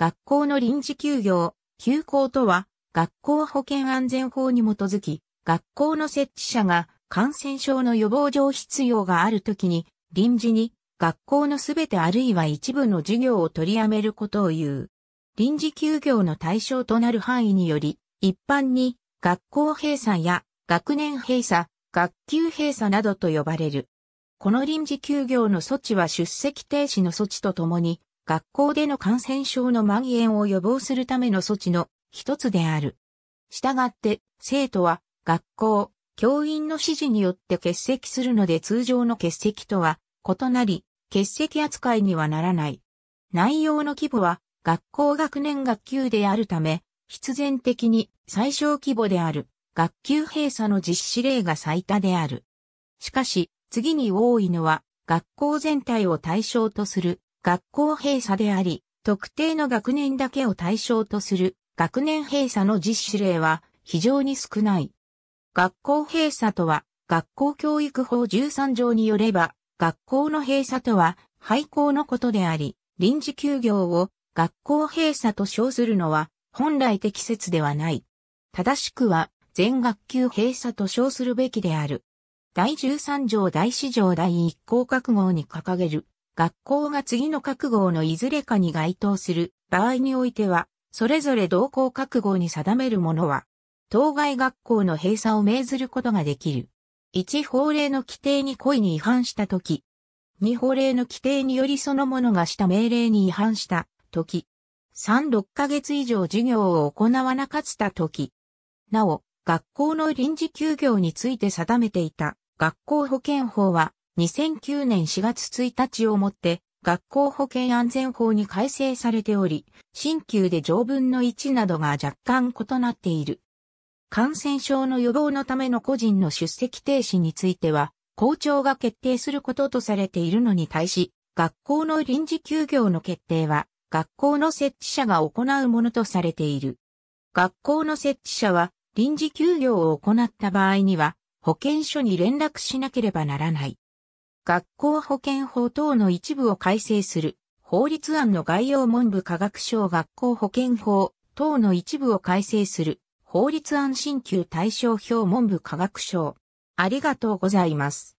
学校の臨時休業、休校とは、学校保健安全法に基づき、学校の設置者が感染症の予防上必要があるときに、臨時に学校のすべてあるいは一部の授業を取りやめることを言う。臨時休業の対象となる範囲により、一般に学校閉鎖や学年閉鎖、学級閉鎖などと呼ばれる。この臨時休業の措置は出席停止の措置とともに、学校での感染症の蔓延を予防するための措置の一つである。したがって、生徒は学校、教員の指示によって欠席するので通常の欠席とは異なり、欠席扱いにはならない。内容の規模は学校学年学級であるため、必然的に最小規模である学級閉鎖の実施例が最多である。しかし、次に多いのは学校全体を対象とする学校閉鎖であり、特定の学年だけを対象とする学年閉鎖の実施例は非常に少ない。学校閉鎖とは、学校教育法13条によれば、学校の閉鎖とは廃校のことであり、臨時休業を学校閉鎖と称するのは本来適切ではない。正しくは全学級閉鎖と称するべきである。第13条第4条第1項各号に掲げる学校が次の覚悟のいずれかに該当する場合においては、それぞれ同校覚悟に定めるものは、当該学校の閉鎖を命ずることができる。1法令の規定に故意に違反したとき。2法令の規定によりそのものがした命令に違反したとき。3、6ヶ月以上授業を行わなかったとき。なお、学校の臨時休業について定めていた学校保険法は2009年4月1日をもって、学校保健安全法に改正されており、新旧で条文の置などが若干異なっている。感染症の予防のための個人の出席停止については、校長が決定することとされているのに対し、学校の臨時休業の決定は、学校の設置者が行うものとされている。学校の設置者は、臨時休業を行った場合には、保健所に連絡しなければならない。学校保健法等の一部を改正する、法律案の概要文部科学省学校保健法等の一部を改正する、法律案新旧対象表文部科学省。ありがとうございます。